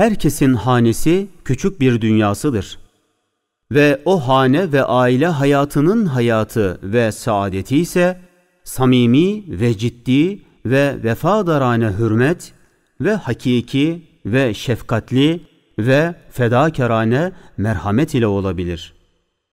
herkesin hanesi küçük bir dünyasıdır. Ve o hane ve aile hayatının hayatı ve saadeti ise samimi ve ciddi ve vefadarane hürmet ve hakiki ve şefkatli ve fedakarane merhamet ile olabilir.''